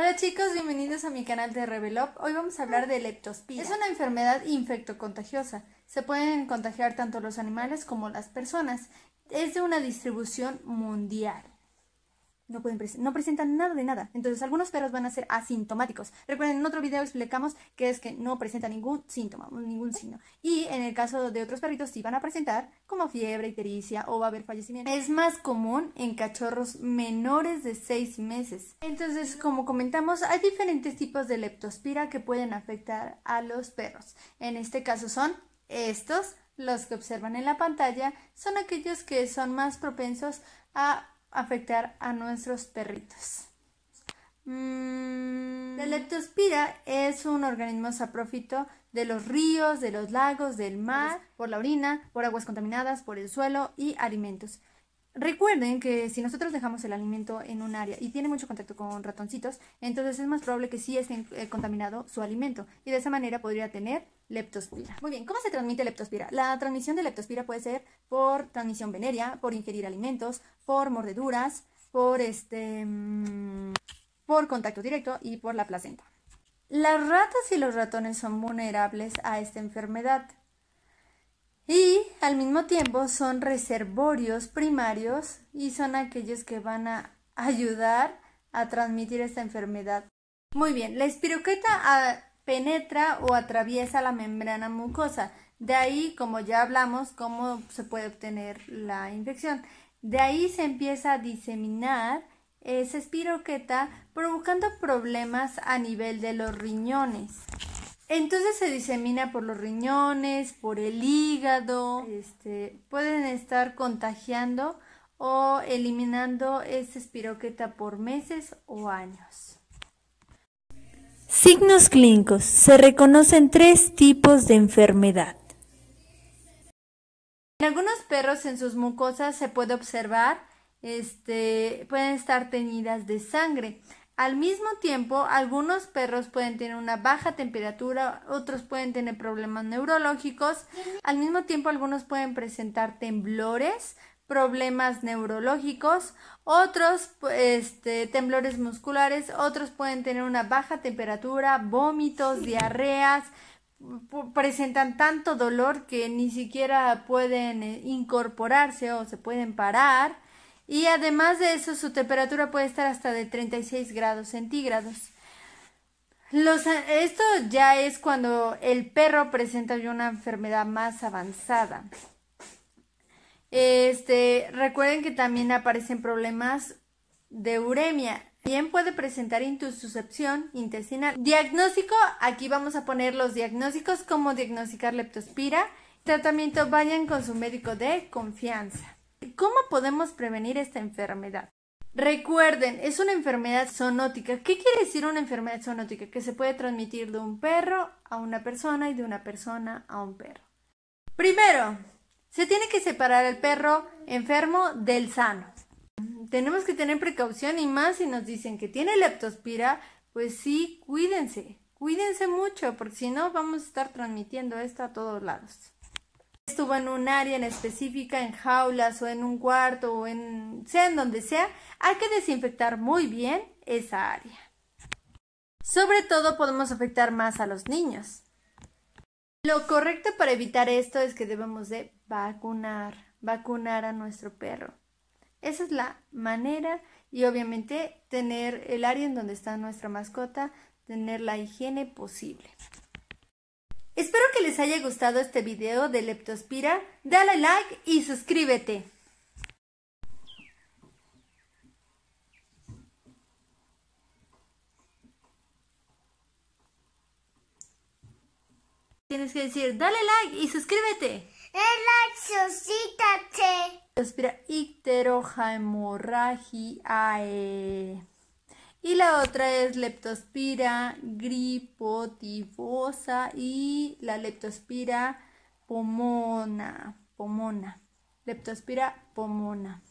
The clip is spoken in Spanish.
Hola chicos, bienvenidos a mi canal de Revelop. Hoy vamos a hablar de leptospira. Es una enfermedad infectocontagiosa. Se pueden contagiar tanto los animales como las personas. Es de una distribución mundial no, presentan nada de nada. Entonces algunos perros van a ser asintomáticos. Recuerden, en otro video explicamos que es que no presenta ningún síntoma, ningún signo. Y en el caso de otros perritos sí van a presentar como fiebre, ictericia o va a haber fallecimiento. Es más común en cachorros menores de 6 meses. Entonces, como comentamos, hay diferentes tipos de leptospira que pueden afectar a los perros. En este caso son estos, los que observan en la pantalla, son aquellos que son más propensos a afectar a nuestros perritos. Mm. la leptospira es un organismo saprófito de los ríos, de los lagos, del mar, por la orina, por aguas contaminadas, por el suelo y alimentos. Recuerden que si nosotros dejamos el alimento en un área y tiene mucho contacto con ratoncitos, entonces es más probable que sí esté eh, contaminado su alimento y de esa manera podría tener leptospira. Muy bien, ¿cómo se transmite leptospira? La transmisión de leptospira puede ser por transmisión venérea, por ingerir alimentos, por mordeduras, por este mm, por contacto directo y por la placenta. Las ratas y los ratones son vulnerables a esta enfermedad y al mismo tiempo son reservorios primarios y son aquellos que van a ayudar a transmitir esta enfermedad. Muy bien, la espiroqueta ah, penetra o atraviesa la membrana mucosa. De ahí, como ya hablamos, cómo se puede obtener la infección. De ahí se empieza a diseminar esa espiroqueta provocando problemas a nivel de los riñones. Entonces se disemina por los riñones, por el hígado, este, pueden estar contagiando o eliminando esta espiroqueta por meses o años. Signos clínicos. Se reconocen tres tipos de enfermedad. En algunos perros en sus mucosas se puede observar, este, pueden estar teñidas de sangre. Al mismo tiempo, algunos perros pueden tener una baja temperatura, otros pueden tener problemas neurológicos. Al mismo tiempo, algunos pueden presentar temblores, problemas neurológicos, otros este, temblores musculares, otros pueden tener una baja temperatura, vómitos, diarreas, presentan tanto dolor que ni siquiera pueden eh, incorporarse o se pueden parar. Y además de eso, su temperatura puede estar hasta de 36 grados centígrados. Eh, esto ya es cuando el perro presenta una enfermedad más avanzada. Este, recuerden que también aparecen problemas de uremia. También puede presentar intussuscepción intestinal. Diagnóstico, aquí vamos a poner los diagnósticos, como diagnosticar leptospira. Tratamiento, vayan con su médico de confianza. ¿Cómo podemos prevenir esta enfermedad? Recuerden, es una enfermedad zoonótica. ¿Qué quiere decir una enfermedad zoonótica? Que se puede transmitir de un perro a una persona y de una persona a un perro. Primero, se tiene que separar el perro enfermo del sano. Tenemos que tener precaución y más si nos dicen que tiene leptospira, pues sí, cuídense, cuídense mucho, porque si no vamos a estar transmitiendo esto a todos lados estuvo en un área en específica, en jaulas o en un cuarto o en sea en donde sea, hay que desinfectar muy bien esa área. Sobre todo podemos afectar más a los niños. Lo correcto para evitar esto es que debemos de vacunar, vacunar a nuestro perro. Esa es la manera y obviamente tener el área en donde está nuestra mascota, tener la higiene posible. Espero les haya gustado este video de Leptospira. Dale like y suscríbete. Tienes que decir, dale like y suscríbete. Dale like, suscríbete. Y la otra es leptospira gripotifosa y la leptospira pomona, pomona, leptospira pomona.